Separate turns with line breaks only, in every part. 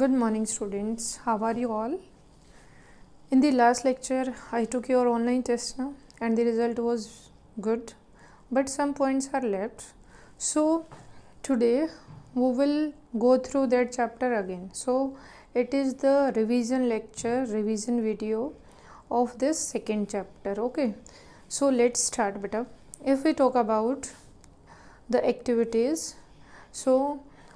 good morning students how are you all in the last lecture i took your online test now and the result was good but some points are left so today we will go through that chapter again so it is the revision lecture revision video of this second chapter okay so let's start beta if we talk about the activities so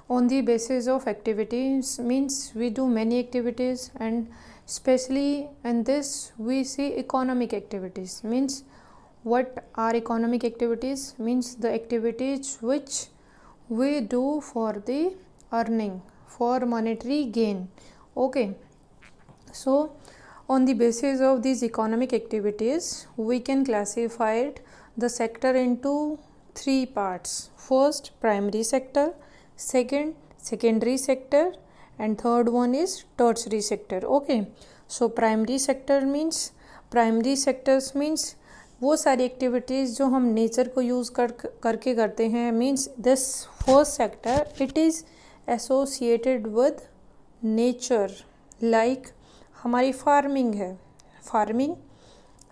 on the basis of activities means we do many activities and especially in this we see economic activities means what are economic activities means the activities which we do for the earning for monetary gain okay so on the basis of these economic activities we can classify it, the sector into three parts first primary sector second secondary sector and third one is tertiary sector okay so primary sector means primary sectors means वो सारी activities जो हम nature को use कर करके करते हैं means this first sector it is associated with nature like हमारी फार्मिंग है फार्मिंग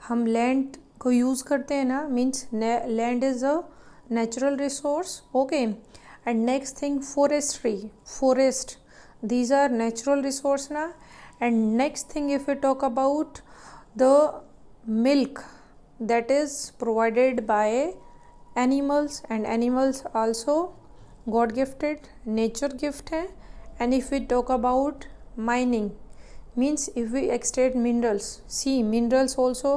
हम लैंड को यूज़ करते हैं ना means land is a natural resource okay and next thing forestry forest these are natural resource na and next thing if we talk about the milk that is provided by animals and animals also god gifted nature gift hai and if we talk about mining means if we extract minerals see minerals also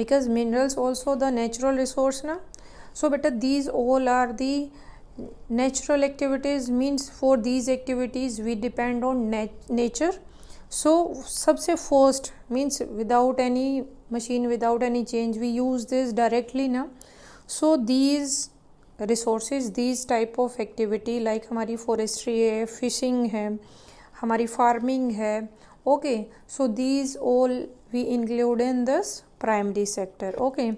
because minerals also the natural resource na so better these all are the natural activities means for these activities we depend on nat nature so सबसे first means without any machine without any change we use this directly ना so these resources these type of activity like हमारी forestry है fishing है हमारी farming है okay so these all we include in this primary sector okay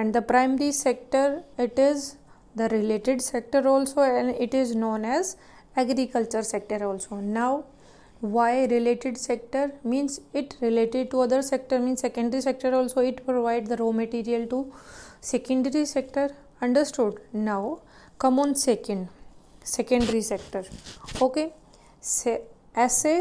and the primary sector it is the related sector also and it is known as agriculture sector also now why related sector means it related to other sector means secondary sector also it provide the raw material to secondary sector understood now come on second secondary sector okay say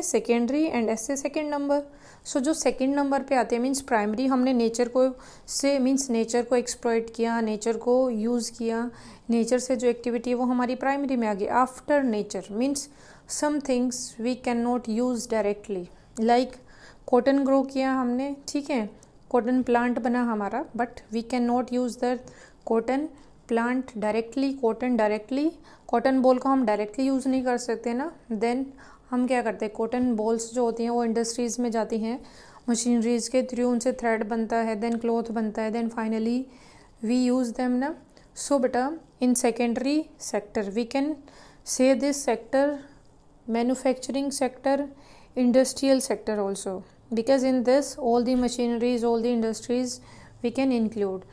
secondary and S second number so so, जो second number पे आते हैं means primary हमने nature को से means nature को exploit किया nature को यूज़ किया नेचर से जो एक्टिविटी है वो हमारी प्राइमरी में आ गई after nature means some things we can not use directly like cotton grow किया हमने ठीक है कॉटन प्लांट बना हमारा but we can not use that cotton plant directly cotton directly cotton boll को हम डायरेक्टली यूज़ नहीं कर सकते ना देन हम क्या करते हैं कॉटन बॉल्स जो होती हैं वो इंडस्ट्रीज़ में जाती हैं मशीनरीज़ के थ्रू उनसे थ्रेड बनता है देन क्लॉथ बनता है then finally we use them ना सो बेटा in secondary sector we can say this sector manufacturing sector industrial sector also because in this all the machineries all the industries we can include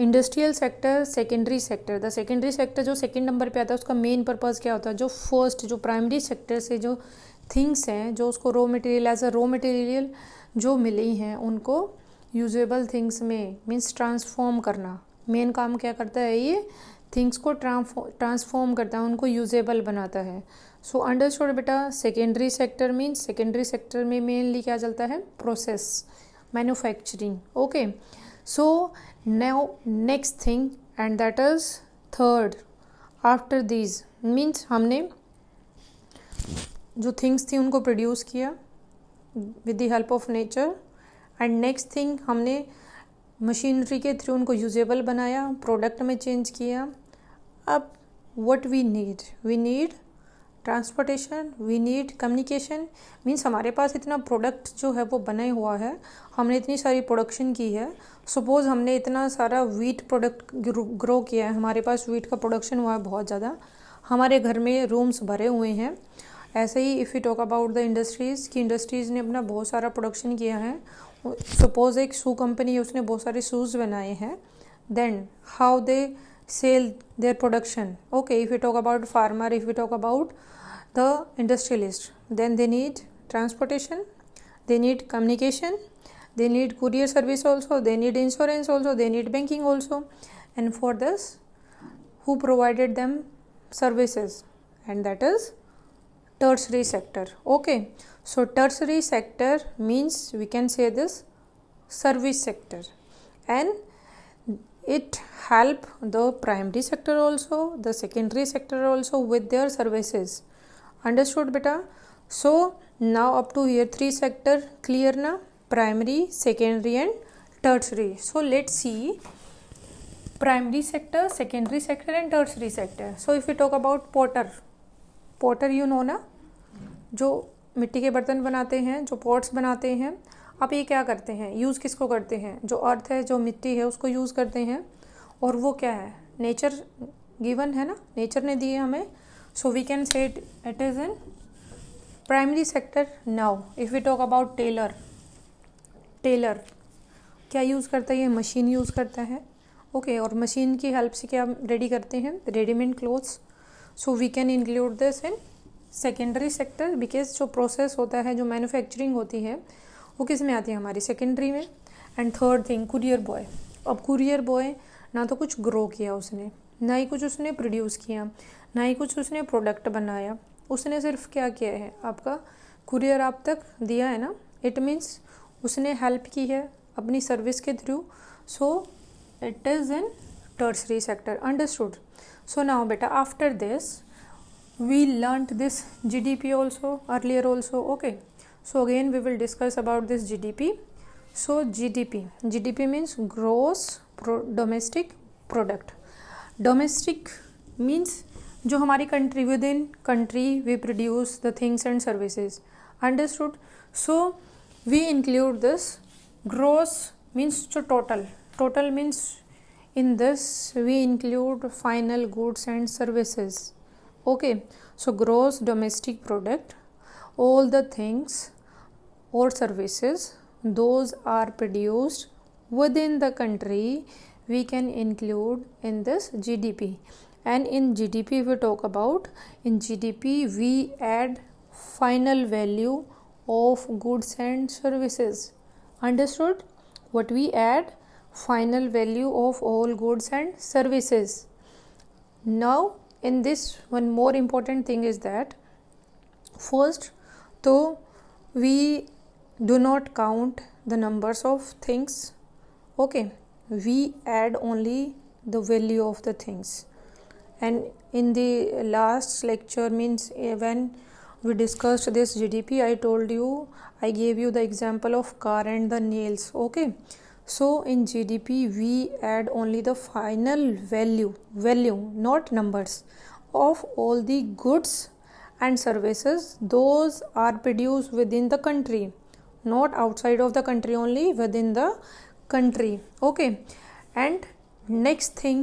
industrial sector secondary sector the secondary sector जो second number पे आता है उसका main purpose क्या होता है जो first जो प्राइमरी सेक्टर से जो थिंग्स हैं जो उसको raw material as a raw material जो मिली हैं उनको यूजेबल थिंग्स में मीन्स ट्रांसफॉर्म करना मेन काम क्या करता है ये थिंग्स को ट्रांसफॉर्म करता है उनको यूजेबल बनाता है सो शोर बेटा secondary sector means secondary sector में मेनली क्या चलता है process manufacturing okay okay. So now next thing and that is third after these means हमने जो थिंग्स थी उनको प्रोड्यूस किया with the help of nature and next thing हमने मशीनरी के थ्रू उनको यूजेबल बनाया प्रोडक्ट में चेंज किया अब what we need we need transportation we need communication means हमारे पास इतना प्रोडक्ट जो है वो बना हुआ है हमने इतनी सारी प्रोडक्शन की है सपोज़ हमने इतना सारा वीट प्रोडक्ट ग्रो किया है हमारे पास वीट का प्रोडक्शन हुआ है बहुत ज़्यादा हमारे घर में रूम्स भरे हुए हैं ऐसे ही if you talk about the industries की इंडस्ट्रीज़ ने अपना बहुत सारा प्रोडक्शन किया है सपोज़ एक शू कंपनी है उसने बहुत सारे शूज़ बनाए हैं then how they sell their production okay if we talk about farmer if we talk about the industrialist then they need transportation they need communication they need courier service also they need insurance also they need banking also and for this who provided them services and that is tertiary sector okay so tertiary sector means we can say this service sector and it help the primary sector also the secondary sector also with their services understood beta so now up to here three sector clear na primary secondary and tertiary so let's see primary sector secondary sector and tertiary sector so if we talk about potter potter you know na jo मिट्टी के बर्तन बनाते हैं जो pots बनाते हैं आप ये क्या करते हैं यूज़ किसको करते हैं जो अर्थ है जो मिट्टी है उसको यूज़ करते हैं और वो क्या है नेचर गिवन है ना नेचर ने दिए हमें so we can say it it is in primary sector now if we talk about tailor tailor क्या यूज़ करता है ये मशीन यूज़ करता है ओके okay, और मशीन की हेल्प से क्या रेडी करते हैं readymade clothes so we can include this in secondary sector because जो प्रोसेस होता है जो मैन्युफैक्चरिंग होती है वो किस में आती है हमारी सेकेंडरी में and third thing courier boy अब कुरियर बॉय ना तो कुछ ग्रो किया उसने ना ही कुछ उसने प्रोड्यूस किया ना ही कुछ उसने प्रोडक्ट बनाया उसने सिर्फ क्या किया है आपका कुरियर आप तक दिया है ना इट मीन्स उसने हेल्प की है अपनी सर्विस के through so it is in tertiary sector understood so now बेटा after this we this G D P also earlier also okay so again we will discuss about this gdp so gdp gdp means gross domestic product domestic means जो हमारी country within country we produce the things and services understood so we include this gross means जो total total in this we include final goods and services okay so gross domestic product all the things or services those are produced within the country we can include in this GDP and in GDP we talk about in GDP we add final value of goods and services understood what we add final value of all goods and services now in this one more important thing is that first though we do not count the numbers of things okay we add only the value of the things and in the last lecture means eh, when we discussed this gdp i told you i gave you the example of car and the nails okay so in gdp we add only the final value value not numbers of all the goods and services those are produced within the country not outside of the country only within the country okay and next thing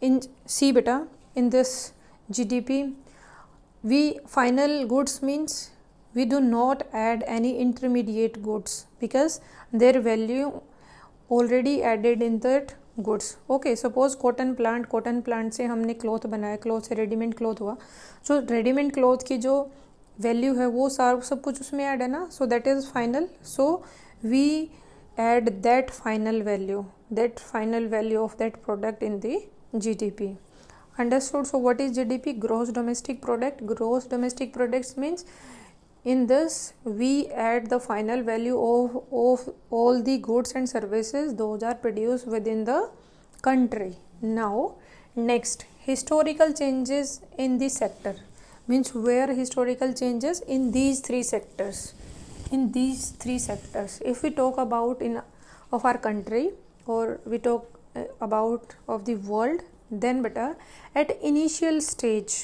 in see beta in this gdp we final goods means we do not add any intermediate goods because their value already added in that goods okay suppose cotton plant cotton plant से हमने cloth बनाया cloth से readymade cloth हुआ सो readymade cloth की जो Value है वो सारा सब कुछ उसमें ऐड है ना so that is final so we add that final value that final value of that product in the understood so what is gdp gross domestic product gross domestic products means in this we add the final value of, of all the goods and services those are produced within the country now next historical changes in the sector means where historical changes in these three sectors in these three sectors if we talk about in of our country or we talk uh, about of the world then better at initial stage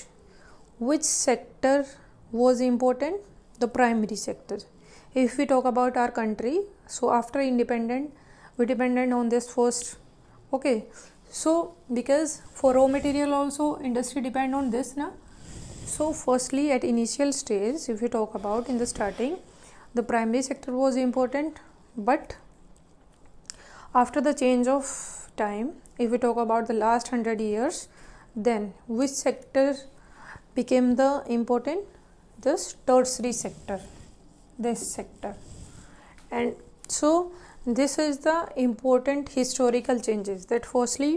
which sector was important the primary sector if we talk about our country so after independent we dependent on this first okay so because for raw material also industry depend on this now so firstly at initial stage if you talk about in the starting the primary sector was important but after the change of time if we talk about the last 100 years then which sector became the important this tertiary sector this sector and so this is the important historical changes that firstly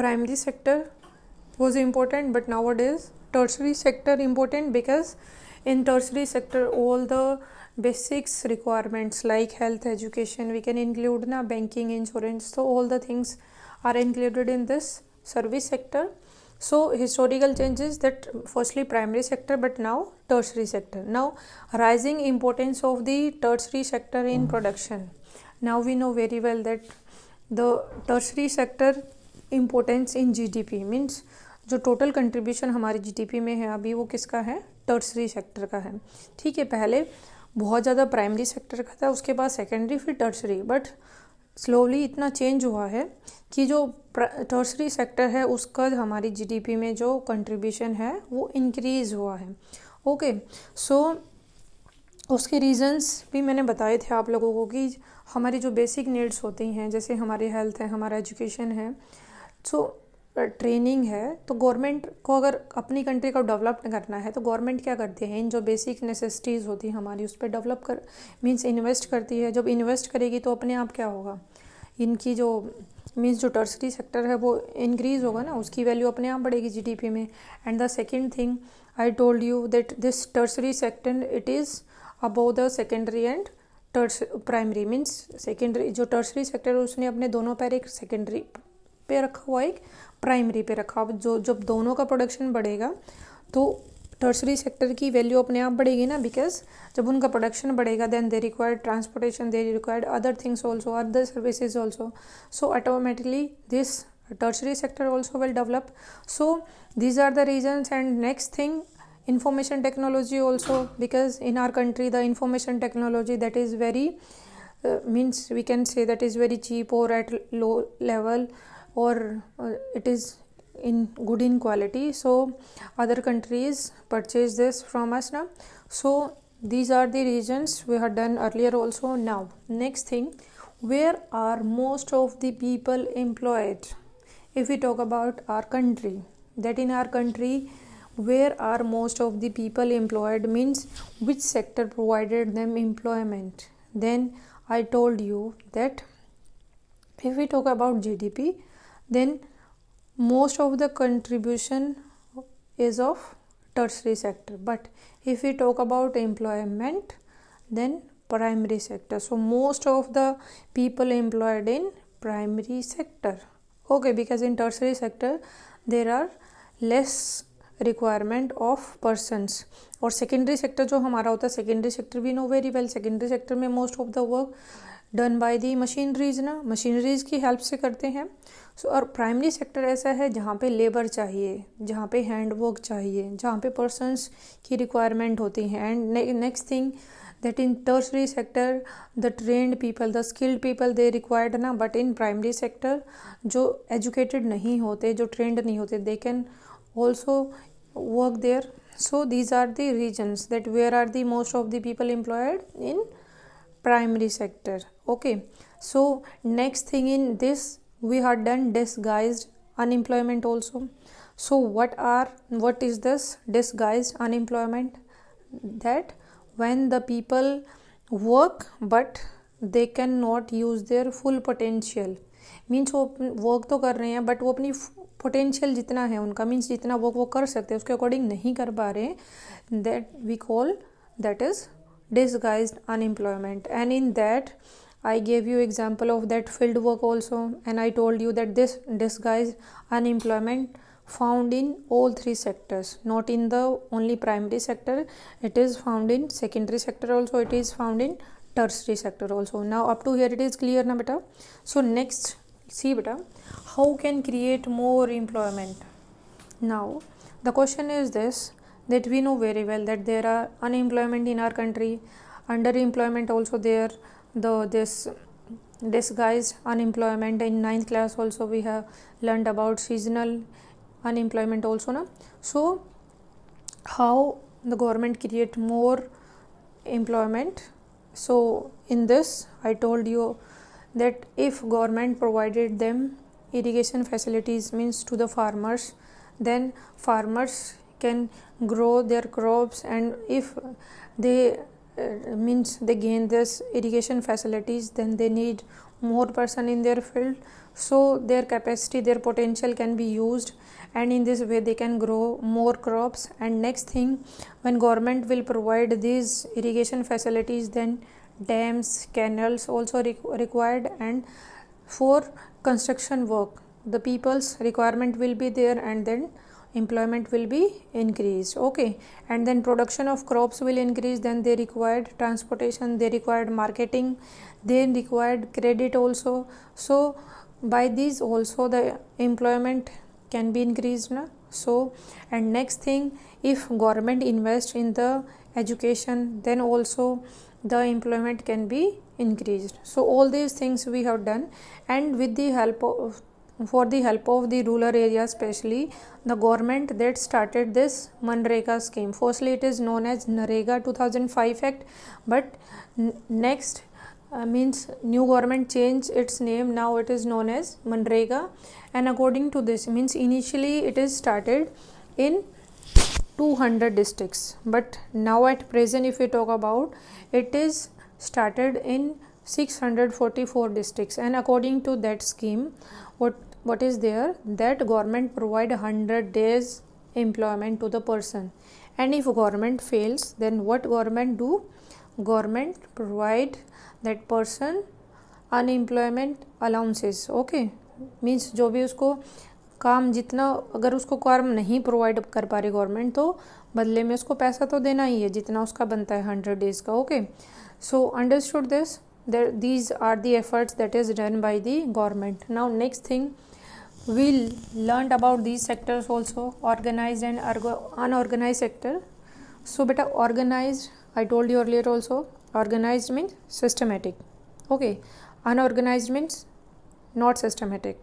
primary sector was important but nowadays tertiary sector important because in tertiary sector all the basics requirements like health education we can include na banking insurance so all the things are included in this service sector so historical changes that firstly primary sector but now tertiary sector now rising importance of the tertiary sector in mm. production now we know very well that the tertiary sector importance in gdp means जो total contribution हमारे GDP में है अभी वो किसका है tertiary sector का है ठीक है पहले बहुत ज़्यादा प्राइमरी सेक्टर का था उसके बाद सेकेंडरी फिर टर्सरी बट स्लोली इतना चेंज हुआ है कि जो टर्सरी सेक्टर है उसका हमारी जीडीपी में जो कंट्रीब्यूशन है वो इंक्रीज़ हुआ है ओके okay, सो so, उसके रीजंस भी मैंने बताए थे आप लोगों को कि हमारी जो बेसिक नीड्स होती हैं जैसे हमारी हेल्थ है हमारा एजुकेशन है सो so, ट्रेनिंग है तो गवर्नमेंट को अगर अपनी कंट्री को डेवलप करना है तो गवर्नमेंट क्या करती है इन जो बेसिक नेसेसिटीज़ होती है हमारी उस पर डेवलप कर मीन्स इन्वेस्ट करती है जब इन्वेस्ट करेगी तो अपने आप क्या होगा इनकी जो मीन्स जो टर्सरी सेक्टर है वो इंक्रीज होगा ना उसकी वैल्यू अपने आप बढ़ेगी जीडीपी में and the second thing I told you that this tertiary sector it is above the secondary and टर्स प्राइमरी मीन्स सेकेंडरी जो टर्सरी सेक्टर है उसने अपने दोनों पैर एक सेकेंडरी पे रखा हुआ एक प्राइमरी पे रखा जो जब दोनों का प्रोडक्शन बढ़ेगा तो टर्सरी सेक्टर की वैल्यू अपने आप बढ़ेगी ना बिकॉज जब उनका प्रोडक्शन बढ़ेगा then they required transportation they required other things also other services also so automatically this tertiary sector also will develop so these are the reasons and next thing information technology also because in our country the information technology that is very means we can say that is very cheap और at low level or uh, it is in good in quality so other countries purchase this from us now so these are the reasons we had done earlier also now next thing where are most of the people employed if we talk about our country that in our country where are most of the people employed means which sector provided them employment then i told you that if we talk about gdp then most of the contribution is of tertiary sector but if we talk about employment then primary sector so most of the people employed in primary sector okay because in tertiary sector there are less requirement of persons और secondary sector जो हमारा होता है secondary sector we know very well secondary sector में most of the work done by the machineries ना machineries की help से करते हैं सो so, और प्राइमरी सेक्टर ऐसा है जहाँ पे लेबर चाहिए जहाँ पे हैंडवर्क चाहिए जहाँ पे पर्सनस की रिक्वायरमेंट होती है and next thing that in tertiary sector the trained people the skilled people they required ना बट इन प्राइमरी सेक्टर जो एजुकेटेड नहीं होते जो ट्रेंड नहीं होते they can also work there so these are the reasons that where are the most of the people employed in primary sector okay so next thing in this we had done disguised unemployment also so what are what is this disguised unemployment that when the people work but they can not use their full potential means वो work तो कर रहे हैं but वो अपनी potential जितना है उनका मीन्स जितना वर्क वो कर सकते हैं उसके अकॉर्डिंग नहीं कर पा रहे हैं that we call that is disguised unemployment and in that i gave you example of that field work also and i told you that this disguised unemployment found in all three sectors not in the only primary sector it is found in secondary sector also it is found in tertiary sector also now up to here it is clear na beta so next see beta how can create more employment now the question is this that we know very well that there are unemployment in our country underemployment also there the this disguised unemployment in ninth class also we have learned about seasonal unemployment also na so how the government create more employment so in this i told you that if government provided them irrigation facilities means to the farmers then farmers can grow their crops and if they uh, means they gain this irrigation facilities then they need more person in their field so their capacity their potential can be used and in this way they can grow more crops and next thing when government will provide these irrigation facilities then dams canals also required and for construction work the people's requirement will be there and then employment will be increased okay and then production of crops will increase then they required transportation they required marketing they required credit also so by these also the employment can be increased na? so and next thing if government invest in the education then also the employment can be increased so all these things we have done and with the help of for the help of the rural area especially the government that started this manreka scheme firstly it is known as narega 2005 act but next uh, means new government changed its name now it is known as manrega and according to this means initially it is started in 200 districts but now at present if we talk about it is started in 644 districts and according to that scheme what what is there that government provide 100 days employment to the person and if government fails then what government do government provide that person unemployment allowances okay means जो भी उसको काम जितना अगर उसको काम नहीं provide कर पा रही गवर्नमेंट तो बदले में उसको पैसा तो देना ही है जितना उसका बनता है हंड्रेड डेज का okay so understood this there these are the efforts that is done by the government now next thing we learn about these sector also organise and unorganise sector so बेटा organise I told you earlier also organise means systematic okay unorganise means not systematic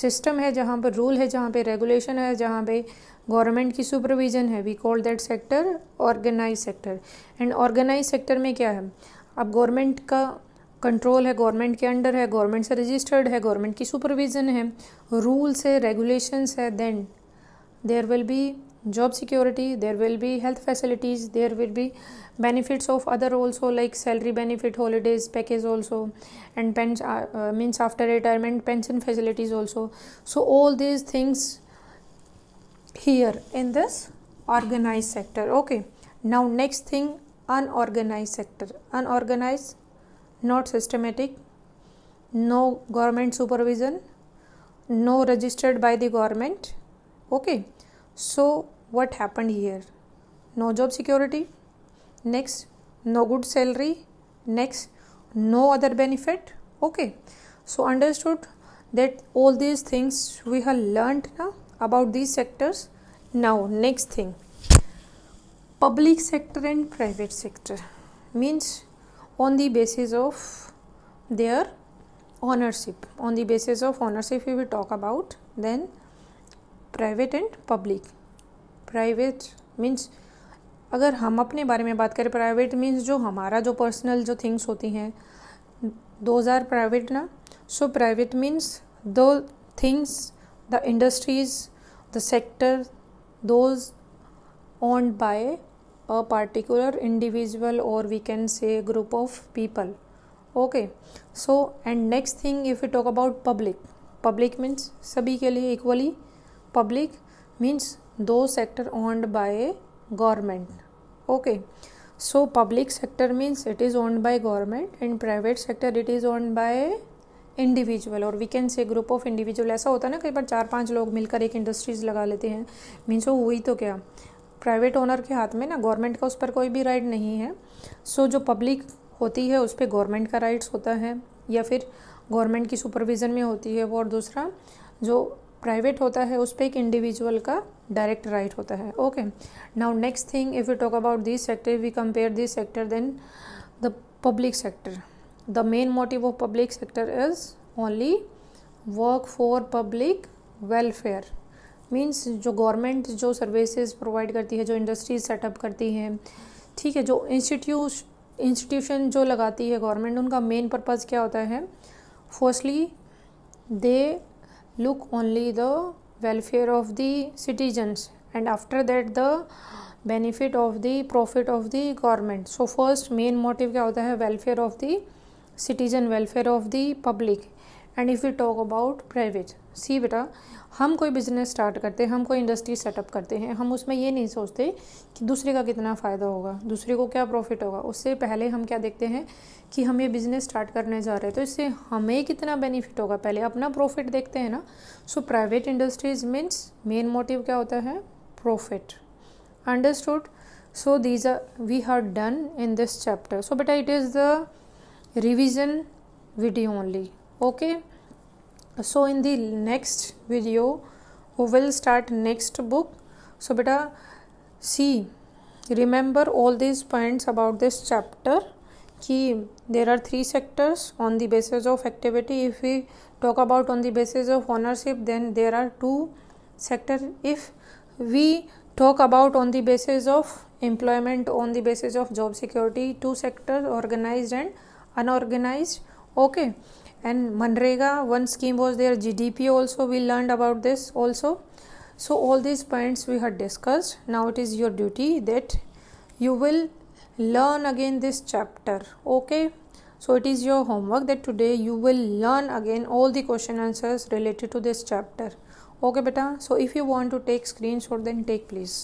system है जहाँ पर rule है जहाँ पर regulation है जहाँ पर गवर्नमेंट की सुपरविजन है we call that sector organise sector and organise sector में क्या है अब गवर्नमेंट का कंट्रोल है गवर्नमेंट के अंडर है गवर्नमेंट से रजिस्टर्ड है गवर्नमेंट की सुपरविजन है रूल्स है रेगुलेशंस है then there will be job security there will be health facilities there will be benefits of other also like salary benefit holidays package also and means after retirement pension facilities also so all these things here in this organise sector okay now next thing unorganise sector unorganise not systematic, no government supervision, no registered by the government. Okay, so what happened here? No job security, next, no good salary, next, no other benefit. Okay, so understood that all these things we have learned now about these sectors. Now, next thing public sector and private sector means on the basis of their ownership on the basis of ownership we will talk about then private and public private means अगर हम अपने बारे में बात करें private means जो हमारा जो पर्सनल जो थिंग्स होती हैं दोज आर प्राइवेट ना so private means those things the industries the sector those owned by a particular individual और we can say group of people okay so and next thing if you talk about public public means सभी के लिए equally public means those sector owned by government okay so public sector means it is owned by government and private sector it is owned by individual और we can say group of individual ऐसा होता है ना कई बार चार पांच लोग मिलकर एक इंडस्ट्रीज लगा लेते हैं मीन्स वो हुई तो क्या प्राइवेट ओनर के हाथ में ना गवर्नमेंट का उस पर कोई भी राइट नहीं है सो so, जो पब्लिक होती है उस पर गवर्नमेंट का राइट्स होता है या फिर गवर्नमेंट की सुपरविज़न में होती है वो और दूसरा जो प्राइवेट होता है उस पर एक इंडिविजुअल का डायरेक्ट राइट होता है okay now next thing if you talk about this sector we compare this sector then the public sector the main motive of public sector is only work for public welfare means जो government जो services provide करती है जो industries setup करती है ठीक है जो इंस्टीट्यूश इंस्टीट्यूशन जो लगाती है गवर्नमेंट उनका मेन पर्पज़ क्या होता है firstly they look only the welfare of the citizens and after that the benefit of the profit of the government so first main motive क्या होता है welfare of the citizen welfare of the public and if we talk about private सी बेटा हम कोई business start करते हैं हम कोई इंडस्ट्री सेटअप करते हैं हम उसमें ये नहीं सोचते कि दूसरे का कितना फ़ायदा होगा दूसरे को क्या प्रॉफिट होगा उससे पहले हम क्या देखते हैं कि हम ये बिज़नेस स्टार्ट करने जा रहे हैं तो इससे हमें कितना बेनिफिट होगा पहले अपना प्रॉफिट देखते हैं ना so private industries means main motive क्या होता है profit understood so these are we have done in this chapter so बेटा it is the revision video only okay so in the next video we will start next book so beta see remember all these points about this chapter कि there are three sectors on the basis of activity. If we talk about on the basis of ownership, then there are two sectors. If we talk about on the basis of employment on the basis of job security two sectors organized and unorganized okay and Manrega one scheme was there GDP also we learned about this also so all these points we had discussed now it is your duty that you will learn again this chapter okay so it is your homework that today you will learn again all the question answers related to this chapter okay beta so if you want to take screenshot then take please